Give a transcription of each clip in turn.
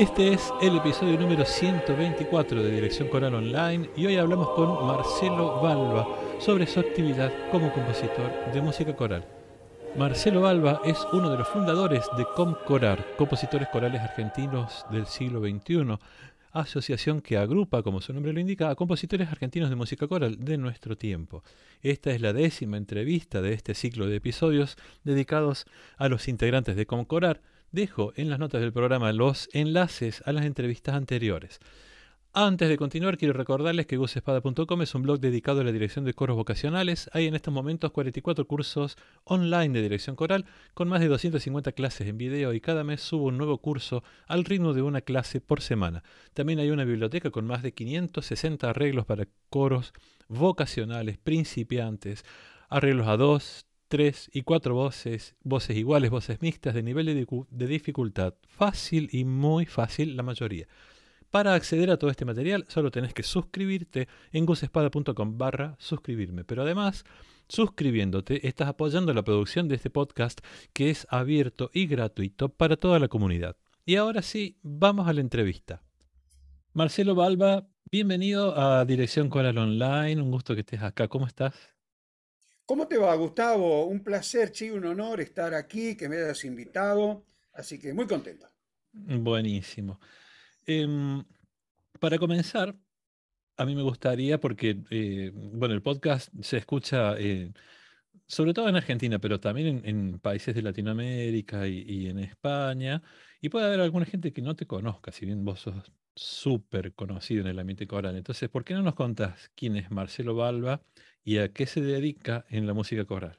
Este es el episodio número 124 de Dirección Coral Online y hoy hablamos con Marcelo Balba sobre su actividad como compositor de música coral. Marcelo Balba es uno de los fundadores de Comcorar, Compositores Corales Argentinos del siglo XXI, asociación que agrupa, como su nombre lo indica, a compositores argentinos de música coral de nuestro tiempo. Esta es la décima entrevista de este ciclo de episodios dedicados a los integrantes de ComCorar, Dejo en las notas del programa los enlaces a las entrevistas anteriores. Antes de continuar, quiero recordarles que Gusespada.com es un blog dedicado a la dirección de coros vocacionales. Hay en estos momentos 44 cursos online de dirección coral con más de 250 clases en video y cada mes subo un nuevo curso al ritmo de una clase por semana. También hay una biblioteca con más de 560 arreglos para coros vocacionales, principiantes, arreglos a dos, tres y cuatro voces, voces iguales, voces mixtas de nivel de, dificultad fácil y muy fácil la mayoría. Para acceder a todo este material solo tenés que suscribirte en gusespada.com barra suscribirme. Pero además, suscribiéndote, estás apoyando la producción de este podcast que es abierto y gratuito para toda la comunidad. Y ahora sí, vamos a la entrevista. Marcelo Balba, bienvenido a Dirección Coral Online. Un gusto que estés acá. ¿Cómo estás? ¿Cómo te va, Gustavo? Un placer, sí, un honor estar aquí, que me hayas invitado. Así que muy contento. Buenísimo. Em, para comenzar, a mí me gustaría, porque, eh, bueno, el podcast se escucha eh, sobre todo en Argentina, pero también en, países de Latinoamérica y, en España. Y puede haber alguna gente que no te conozca, si bien vos sos súper conocido en el ambiente coral. Entonces, ¿por qué no nos contás quién es Marcelo Balba? ¿Y a qué se dedica en la música coral?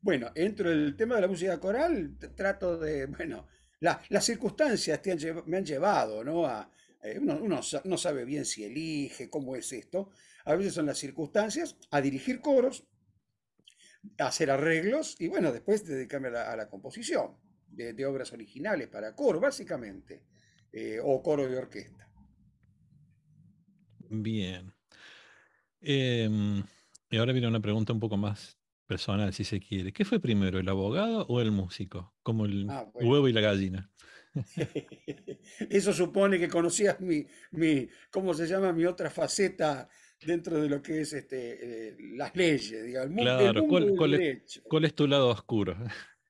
Bueno, en el tema de la música coral trato de, bueno, las circunstancias me han llevado, ¿no? A, eh, uno, no sabe bien si elige, cómo es esto. A veces son las circunstancias, a dirigir coros, a hacer arreglos y bueno, después dedicarme a la, composición de, obras originales para coro, básicamente, eh, o coro de orquesta. Bien. Em, y ahora viene una pregunta un poco más personal, si se quiere. ¿Qué fue primero, el abogado o el músico? Como el ah, huevo y la gallina. Eso supone que conocías mi, mi, ¿cómo se llama? Mi otra faceta dentro de lo que es este, eh, las leyes, Claro, ¿cuál, es, tu lado oscuro?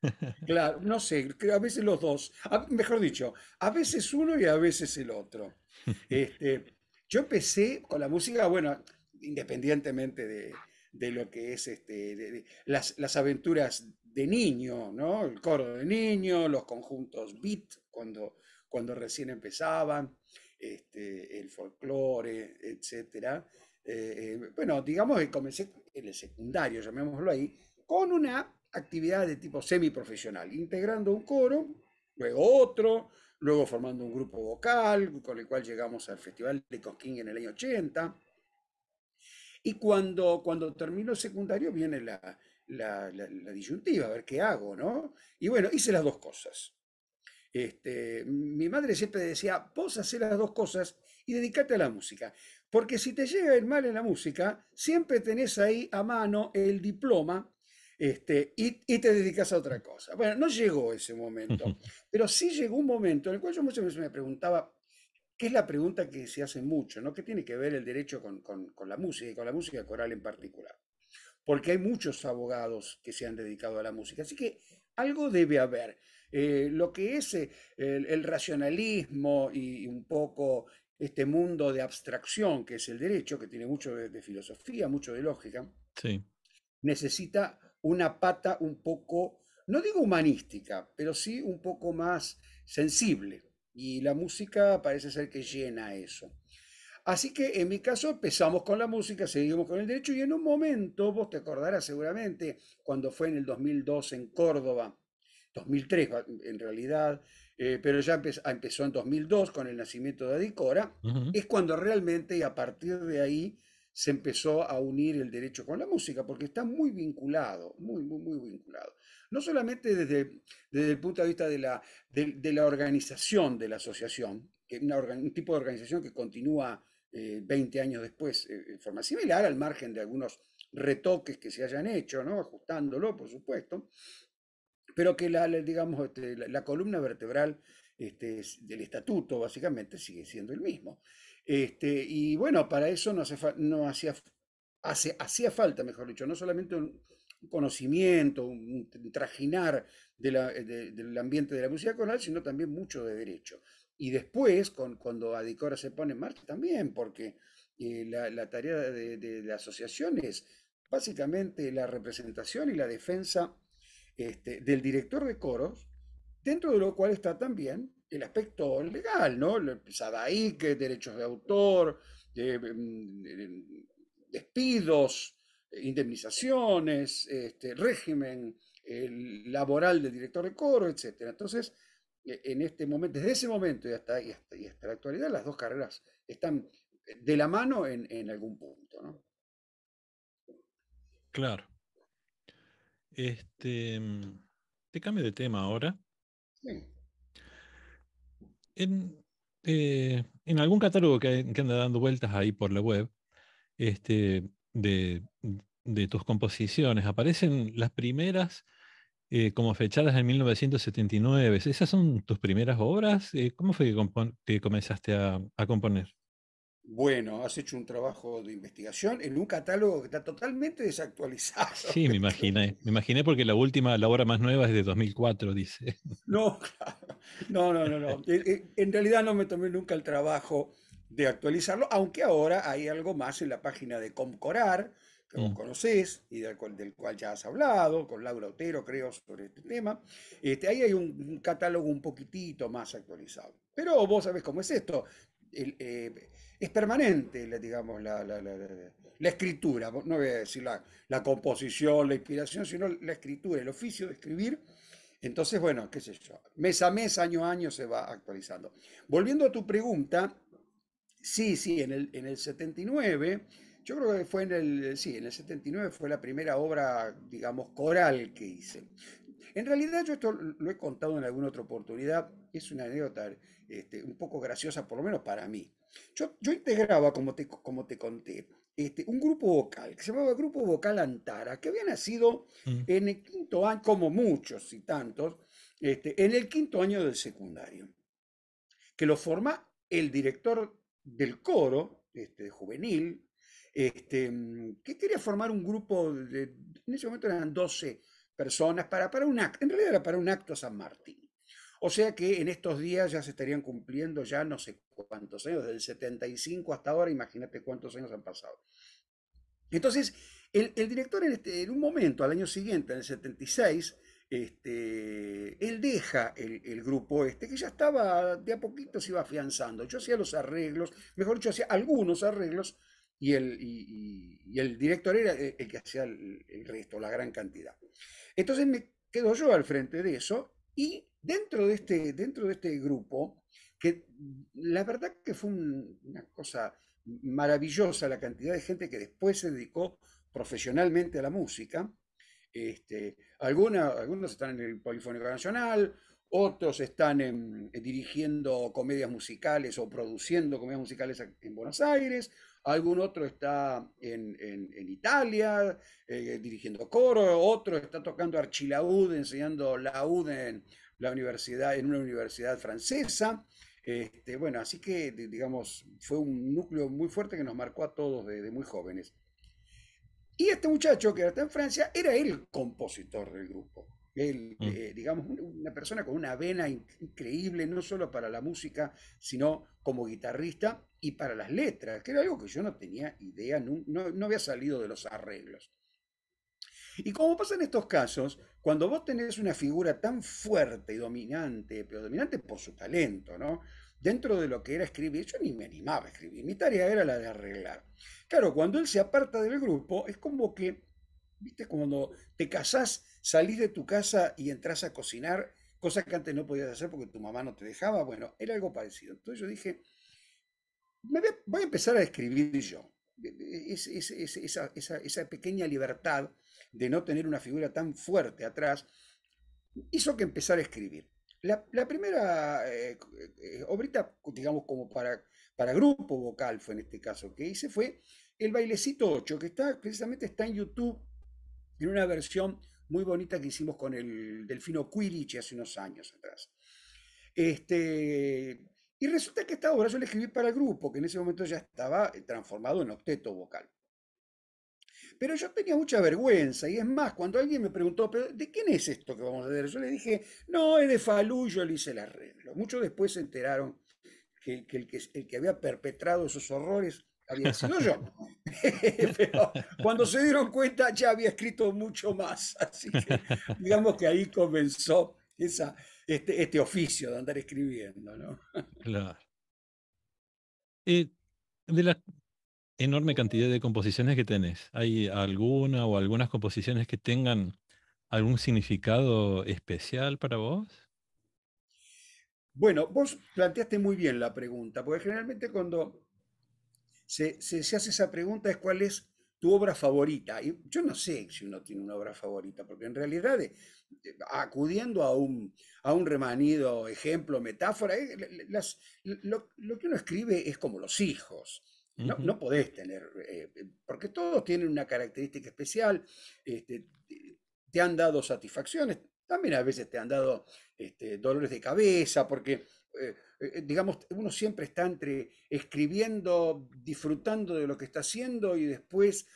claro, no sé, a veces los dos, mejor dicho, a veces uno y a veces el otro. Este, yo empecé con la música, bueno, independientemente de, lo que es este, las, aventuras de niño, ¿no? El coro de niño, los conjuntos beat cuando, cuando recién empezaban, este, el folclore, etc. Eh, eh, bueno, digamos que comencé en el secundario, llamémoslo ahí, con una actividad de tipo semiprofesional, integrando un coro, luego otro, luego formando un grupo vocal, con el cual llegamos al Festival de Cosquín en el año 80, y cuando, cuando termino el secundario viene la, disyuntiva, a ver qué hago, ¿no? Y bueno, hice las dos cosas. Este, mi madre siempre decía, vos haces las dos cosas y dedícate a la música. Porque si te llega el mal en la música, siempre tenés ahí a mano el diploma este, y, y, te dedicas a otra cosa. Bueno, no llegó ese momento, pero sí llegó un momento en el cual yo muchas veces me preguntaba, es la pregunta que se hace mucho, ¿no? ¿Qué tiene que ver el derecho con, la música y con la música coral en particular? Porque hay muchos abogados que se han dedicado a la música, así que algo debe haber. Eh, lo que es eh, el, racionalismo y, un poco este mundo de abstracción que es el derecho, que tiene mucho de, de filosofía, mucho de lógica, sí. necesita una pata un poco, no digo humanística, pero sí un poco más sensible y la música parece ser que llena eso. Así que en mi caso empezamos con la música, seguimos con el derecho y en un momento, vos te acordarás seguramente, cuando fue en el 2002 en Córdoba, 2003 en realidad, eh, pero ya ah, empezó en 2002 con el nacimiento de Adicora, es cuando realmente y a partir de ahí se empezó a unir el derecho con la música, porque está muy vinculado, muy, muy, muy vinculado no solamente desde, desde el punto de vista de la, de, la organización de la asociación, que una, un tipo de organización que continúa 20 eh, años después eh, en forma similar, al margen de algunos retoques que se hayan hecho, ¿no? ajustándolo, por supuesto, pero que la, digamos, este, la, columna vertebral este, del estatuto básicamente sigue siendo el mismo. Este, y bueno, para eso no, no hacía, hace, hacía falta, mejor dicho, no solamente un, un conocimiento, un, trajinar eh, del ambiente de la música coral, sino también mucho de derecho. Y después, con, cuando Adicora se pone en marcha, también, porque eh, la, tarea de, la asociación es básicamente la representación y la defensa este, del director de coros, dentro de lo cual está también el aspecto legal, ¿no? que derechos de autor, despidos, mm, indemnizaciones, este, régimen laboral del director de coro, etc. Entonces, eh, en este momento, desde ese momento y hasta, hasta, la actualidad, las dos carreras están de la mano en, algún punto. Claro. Este, te cambio de tema ahora. Sí. En, eh, algún catálogo que, que, anda dando vueltas ahí por la web, este, de de tus composiciones aparecen las primeras eh, como fechadas en 1979. ¿Esas son tus primeras obras? Eh, ¿Cómo fue que, comenzaste a, componer? Bueno, has hecho un trabajo de investigación en un catálogo que está totalmente desactualizado. Sí, me imaginé. Me imaginé porque la última, la obra más nueva es de 2004, dice. No, No, no, no, no. Eh, en realidad no me tomé nunca el trabajo de actualizarlo, aunque ahora hay algo más en la página de Comcorar, que vos mm. conocés y del cual, ya has hablado, con Laura Otero, creo, sobre este tema. Este, ahí hay un, catálogo un poquitito más actualizado. Pero vos sabés cómo es esto. Eh, es permanente, la, digamos, la, escritura, no voy a decir la, composición, la inspiración, sino la escritura, el oficio de escribir. Entonces, bueno, qué sé yo, mes a mes, año a año se va actualizando. Volviendo a tu pregunta, sí, sí, en el, en el 79 yo creo que fue en el, sí, en el 79 fue la primera obra, digamos, coral que hice. En realidad yo esto lo he contado en alguna otra oportunidad, es una anécdota este, un poco graciosa, por lo menos para mí. Yo, integraba, como te, como te conté, este, un grupo vocal que se llamaba Grupo Vocal Antara, que había nacido mm. en el quinto año, como muchos y tantos, este, en el quinto año del secundario, que lo forma el director del coro este, juvenil, este, mm, que quería formar un grupo de, en ese momento eran 12 personas para, para un acto, en realidad era para un acto San Martín. O sea que en estos días ya se estarían cumpliendo ya no sé cuántos años, desde el 75 hasta ahora, imagínate cuántos años han pasado. Entonces, el, director este, en, un momento, al año siguiente, en el 76, este, él deja el, el, grupo este, que ya estaba, de a poquito se iba afianzando. Yo hacía los arreglos, mejor dicho, hacía algunos arreglos y el, director era eh, el que hacía el, resto, la gran cantidad. Entonces me quedo yo al frente de eso y dentro de este, dentro de este grupo, que la verdad que fue una cosa maravillosa la cantidad de gente que después se dedicó profesionalmente a la música. Este, algunos están en el Polifónico Nacional, otros están eh, dirigiendo comedias musicales o produciendo comedias musicales en Buenos Aires, algún otro está en, Italia eh, dirigiendo coro, otro está tocando archilaúd, enseñando laúd en, la universidad, en una universidad francesa. Este, bueno, así que, digamos, fue un núcleo muy fuerte que nos marcó a todos desde muy jóvenes. Y este muchacho que está en Francia era el compositor del grupo. Mm. Eh, digamos, una persona con una vena increíble, no solo para la música, sino como guitarrista y para las letras, que era algo que yo no tenía idea, no, no había salido de los arreglos. Y como pasa en estos casos, cuando vos tenés una figura tan fuerte y dominante, pero dominante por su talento, ¿no? Dentro de lo que era escribir, yo ni me animaba a escribir, mi tarea era la de arreglar. Claro, cuando él se aparta del grupo, es como que ¿Viste? Cuando te casás, salís de tu casa y entras a cocinar, cosas que antes no podías hacer porque tu mamá no te dejaba. Bueno, era algo parecido. Entonces yo dije, voy a empezar a escribir yo. E, e, esa, esa, pequeña libertad de no tener una figura tan fuerte atrás hizo que empezar a escribir. La, primera eh, eh, eh, obrita, digamos, como para, para grupo vocal fue en este caso que hice, fue el bailecito 8, que está precisamente está en YouTube en una versión muy bonita que hicimos con el Delfino Quidditch hace unos años atrás. Este, y resulta que esta obra yo la escribí para el grupo, que en ese momento ya estaba eh, transformado en octeto vocal. Pero yo tenía mucha vergüenza, y es más, cuando alguien me preguntó, ¿de quién es esto que vamos a hacer? Yo le dije, no, es de Falú, yo le hice la arreglo. Muchos después se enteraron que el que había perpetrado esos horrores había sido yo. Pero cuando se dieron cuenta ya había escrito mucho más, así que digamos que ahí comenzó esa, este, este oficio de andar escribiendo. ¿no? Claro. de la enorme cantidad de composiciones que tenés, ¿hay alguna o algunas composiciones que tengan algún significado especial para vos? Bueno, vos planteaste muy bien la pregunta, porque generalmente cuando se, se, hace esa pregunta es cuál es tu obra favorita. Y yo no sé si uno tiene una obra favorita, porque en realidad, eh, eh, acudiendo a un, a un remanido ejemplo, metáfora, eh, las, lo, que uno escribe es como los hijos. No, podés tener, porque todos tienen una característica especial, este, te han dado satisfacciones, también a veces te han dado este, dolores de cabeza, porque eh, eh, eh, digamos, uno siempre está entre escribiendo, disfrutando de lo que está haciendo y después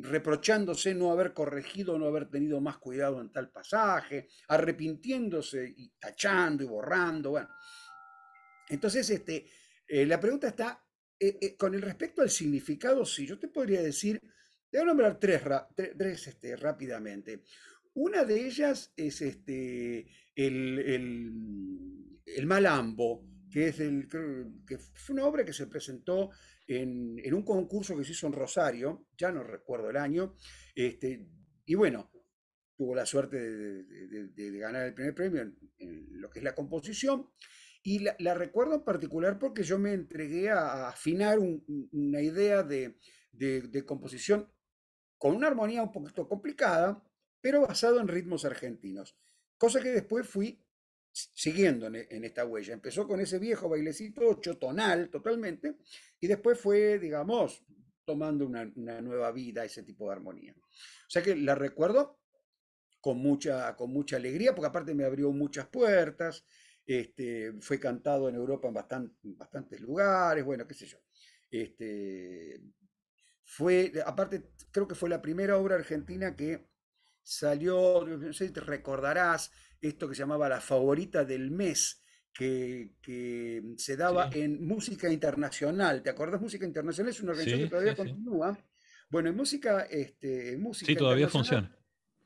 reprochándose no haber corregido, no haber tenido más cuidado en tal pasaje, arrepintiéndose y tachando y borrando. Bueno, entonces este, la pregunta está con el respecto al significado. Sí, yo te podría decir, te voy a nombrar tres, este, rápidamente. Una de ellas es este, el, Malambo, que es, el, es una obra que se presentó en, un concurso que se hizo en Rosario, ya no recuerdo el año, este, y bueno, tuvo la suerte de, ganar el primer premio en, lo que es la composición, y la, recuerdo en particular porque yo me entregué a, afinar una idea de, composición con una armonía un poquito complicada, pero basado en ritmos argentinos. Cosa que después fui siguiendo en, esta huella. Empezó con ese viejo bailecito chotonal totalmente y después fue, digamos, tomando una, nueva vida ese tipo de armonía. O sea que la recuerdo con mucha, con mucha alegría, porque aparte me abrió muchas puertas, este, fue cantado en Europa en bastantes lugares, bueno, qué sé yo. Este, fue, aparte, creo que fue la primera obra argentina que salió, no sé si te recordarás, esto que se llamaba la favorita del mes, que, se daba en música internacional. ¿Te acordás? Música internacional es una organización que todavía continúa. Bueno, este, en música, música. Sí, todavía funciona.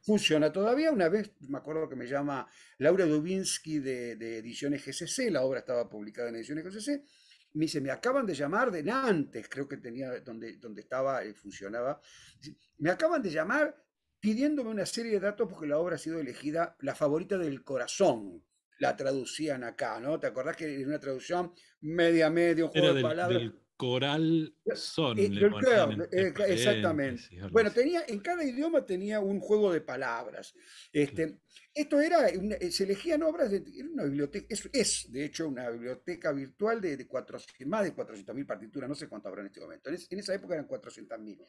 Funciona todavía. Una vez me acuerdo que me llama Laura Dubinsky de, Ediciones GCC, la obra estaba publicada en Ediciones GCC. Me dice, me acaban de llamar de Nantes, creo que tenía donde, donde estaba, eh, funcionaba. Me acaban de llamar pidiéndome una serie de datos porque la obra ha sido elegida la favorita del corazón. La traducían acá, ¿no? ¿Te acordás que era una traducción media medio un juego de palabras? Del coral eh, son. Eh, eh, exactamente. bueno, tenía, en cada idioma tenía un juego de palabras. Este, Esto era, se elegían obras de una biblioteca, es, de hecho una biblioteca virtual de, más de 400.000 partituras, no sé cuánto habrá en este momento. en esa época eran 400.000.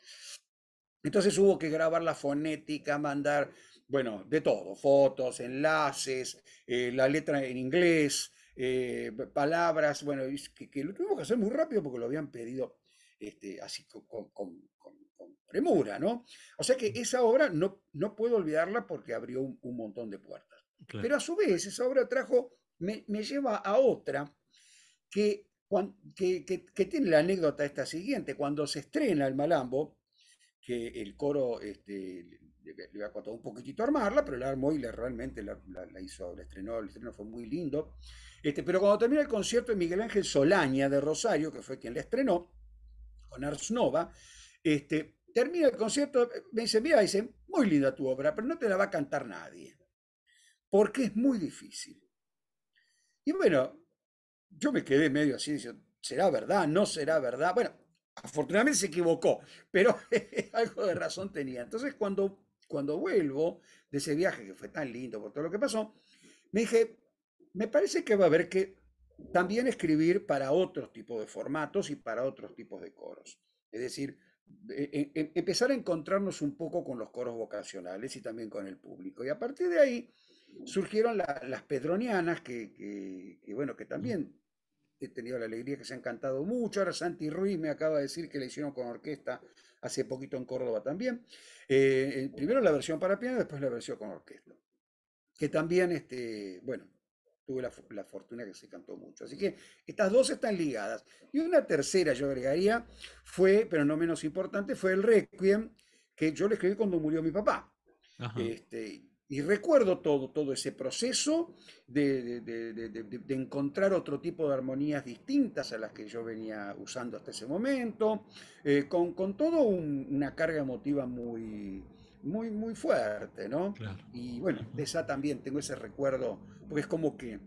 Entonces hubo que grabar la fonética, mandar, bueno, de todo, fotos, enlaces, eh, la letra en inglés, eh, palabras, bueno, que, lo tuvimos que hacer muy rápido porque lo habían pedido este, así con, premura, ¿no? O sea que esa obra no, no puedo olvidarla porque abrió un, montón de puertas. Pero a su vez, esa obra trajo, me, lleva a otra que, que tiene la anécdota esta siguiente. Cuando se estrena El Malambo, que el coro, este, le, había a un poquitito armarla, pero la armó y realmente la, hizo, la estrenó, el estreno fue muy lindo. Este, pero cuando termina el concierto de Miguel Ángel Solaña de Rosario, que fue quien la estrenó, con Ars Nova, este, termina el concierto, me dice, mira, dice, muy linda tu obra, pero no te la va a cantar nadie, porque es muy difícil. Y bueno, yo me quedé medio así, diciendo, ¿será verdad? ¿No será verdad? Bueno, Afortunadamente se equivocó, pero algo de razón tenía. Entonces cuando, cuando vuelvo de ese viaje, que fue tan lindo por todo lo que pasó, me dije, me parece que va a haber que también escribir para otros tipos de formatos y para otros tipos de coros. Es decir, e, e, em, empezar a encontrarnos un poco con los coros vocacionales y también con el público. Y a partir de ahí surgieron las pedronianas, que, bueno, que también he tenido la alegría que se han cantado mucho. Ahora Santi Ruiz me acaba de decir que le hicieron con orquesta hace poquito en Córdoba también. Eh, eh, primero la versión para piano, después la versión con orquesta. Que también, este, bueno, tuve la, la, fortuna que se cantó mucho. Así que estas dos están ligadas. Y una tercera, yo agregaría, fue, pero no menos importante, fue el Requiem, que yo le escribí cuando murió mi papá. Este, y recuerdo todo, todo ese proceso de, encontrar otro tipo de armonías distintas a las que yo venía usando hasta ese momento, eh, con, con toda una carga emotiva muy, muy, muy fuerte, ¿no? Y bueno, de esa también tengo ese recuerdo, porque es como que,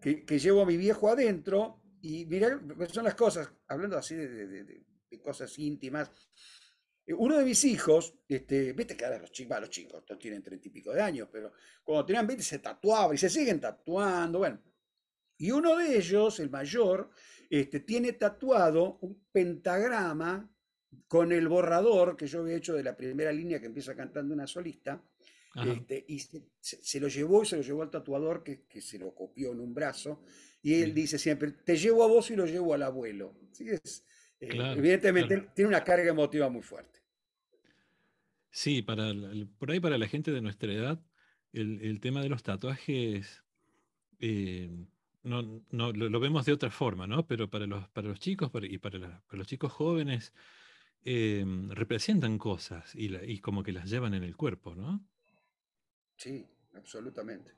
que llevo a mi viejo adentro y mirá, son las cosas, hablando así de, cosas íntimas, eh, uno de mis hijos, este, viste que ahora los chicos, los chicos, no tienen treinta y pico de años, pero cuando tenían 20 se tatuaban y se siguen tatuando, bueno. Y uno de ellos, el mayor, este, tiene tatuado un pentagrama con el borrador que yo había hecho de la primera línea que empieza cantando una solista, este, y se, lo llevó y se lo llevó al tatuador que, se lo copió en un brazo, y él dice siempre, te llevo a vos y lo llevo al abuelo. Eh, evidentemente tiene una carga emotiva muy fuerte. Sí, para por ahí para la gente de nuestra edad, el, tema de los tatuajes eh, no, no lo, vemos de otra forma, ¿no? Pero para los, para los chicos y para, los chicos jóvenes eh, representan cosas y, como que las llevan en el cuerpo, ¿no? Sí, absolutamente.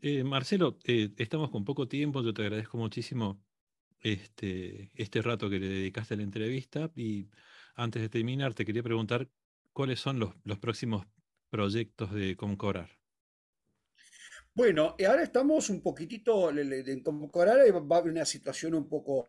Eh, Marcelo, estamos con poco tiempo, yo te agradezco muchísimo este, este rato que le dedicaste a la entrevista y antes de terminar, te quería preguntar cuáles son los, próximos proyectos de Concorar. Bueno, eh, ahora estamos un poquitito, en Concorar eh, va a haber una situación un poco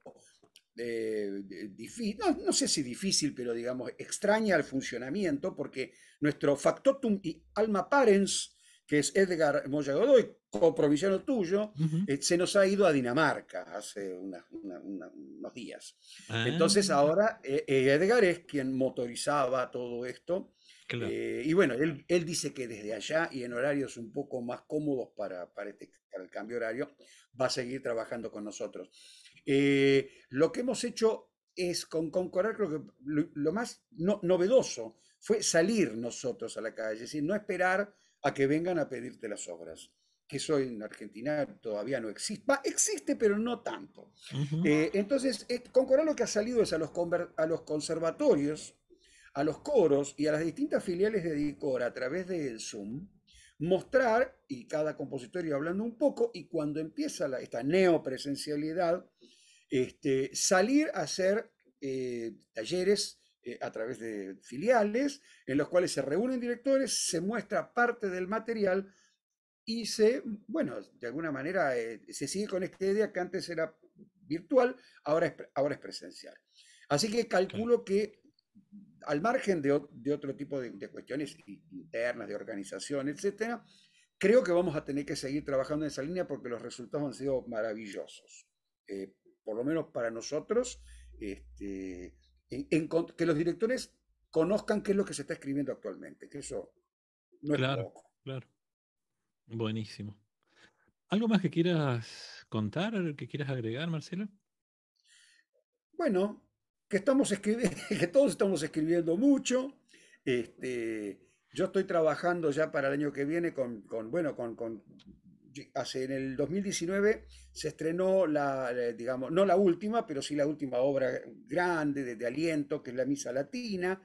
eh, difícil, no, no, sé si difícil, pero digamos extraña al funcionamiento, porque nuestro factotum y alma parens que es Edgar Moya Godoy, coprovinciano tuyo, eh, se nos ha ido a Dinamarca hace unos días. Ah. Entonces ahora eh, eh, Edgar es quien motorizaba todo esto. y bueno, él, dice que desde allá y en horarios un poco más cómodos para, para, este, el cambio horario, va a seguir trabajando con nosotros. lo que hemos hecho es con concordar creo que lo, más novedoso fue salir nosotros a la calle, es decir, no esperar a que vengan a pedirte las obras. Que soy en Argentina todavía no existe. existe, pero no tanto. Eh, entonces, eh, lo que ha salido es a los, conservatorios, a los coros y a las distintas filiales de DICOR a través del Zoom, mostrar, y cada compositorio hablando un poco, y cuando empieza esta neopresencialidad, este, salir a hacer eh, talleres eh, a través de filiales, en los cuales se reúnen directores, se muestra parte del material y se, bueno, de alguna manera eh, se sigue con esta idea que antes era virtual, ahora es, ahora es presencial. Así que calculo que al margen de, otro tipo de, cuestiones internas, de organización, etcétera, creo que vamos a tener que seguir trabajando en esa línea porque los resultados han sido maravillosos. Eh, por lo menos para nosotros, este, que los directores conozcan qué es lo que se está escribiendo actualmente, que eso no claro, Claro. Buenísimo. ¿Algo más que quieras contar, que quieras agregar, Marcelo? Bueno, que, estamos que todos estamos escribiendo mucho. Este, yo estoy trabajando ya para el año que viene con, con bueno, con en el 2019 se estrenó la, digamos, no la última, pero sí la última obra grande de, aliento, que es la Misa Latina.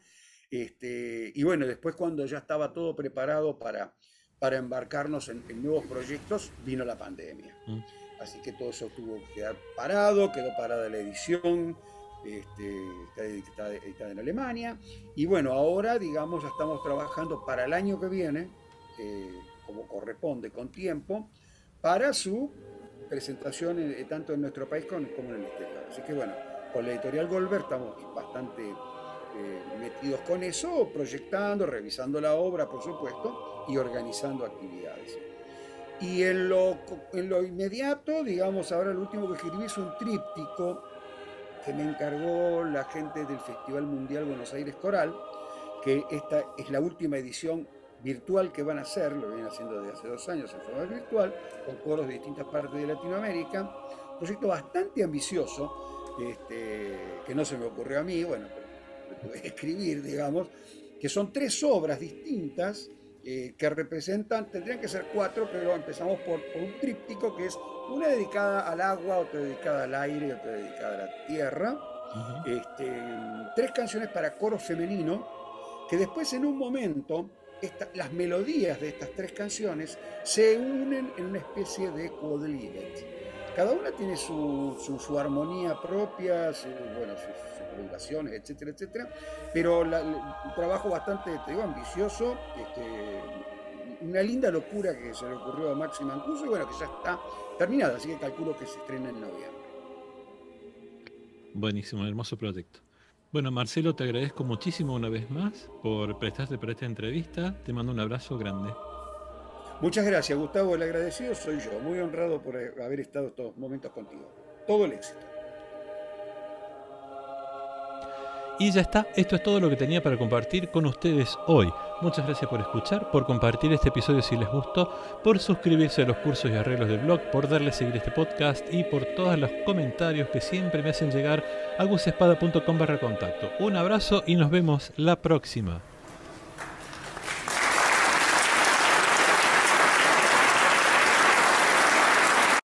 Este, y bueno, después cuando ya estaba todo preparado para, para embarcarnos en, nuevos proyectos, vino la pandemia. Mm. Así que todo eso tuvo que quedar parado, quedó parada la edición, este, está, está, en Alemania. Y bueno, ahora, digamos, ya estamos trabajando para el año que viene. Eh, como corresponde, con tiempo, para su presentación eh, tanto en nuestro país como en el exterior. Así que bueno, con la editorial Golver estamos bastante eh, metidos con eso, proyectando, revisando la obra, por supuesto, y organizando actividades. Y en lo, en lo inmediato, digamos, ahora el último que escribí es un tríptico que me encargó la gente del Festival Mundial Buenos Aires Coral, que esta es la última edición virtual que van a hacer, lo vienen haciendo desde hace dos años en forma virtual, con coros de distintas partes de Latinoamérica. Un proyecto bastante ambicioso, este, que no se me ocurrió a mí, bueno, pero escribir, digamos, que son tres obras distintas eh, que representan, tendrían que ser cuatro, pero empezamos por, un tríptico que es una dedicada al agua, otra dedicada al aire, otra dedicada a la tierra. Este, tres canciones para coro femenino, que después en un momento las melodías de estas tres canciones se unen en una especie de quadrille Cada una tiene su, armonía propia, bueno, sus prolongaciones, etcétera, etcétera, pero un trabajo bastante, te digo, ambicioso, este, una linda locura que se le ocurrió a Maxi Mancuso y bueno, que ya está terminada, así que calculo que se estrena en noviembre. Buenísimo, hermoso proyecto. Bueno, Marcelo, te agradezco muchísimo una vez más por prestarte para esta entrevista. Te mando un abrazo grande. Muchas gracias, Gustavo. El agradecido soy yo. Muy honrado por eh, haber estado estos momentos contigo. Todo el éxito. Y ya está, esto es todo lo que tenía para compartir con ustedes hoy. Muchas gracias por escuchar, por compartir este episodio si les gustó, por suscribirse a los cursos y arreglos del blog, por darle a seguir este podcast y por todos los comentarios que siempre me hacen llegar a gusespada.com barra contacto. Un abrazo y nos vemos la próxima.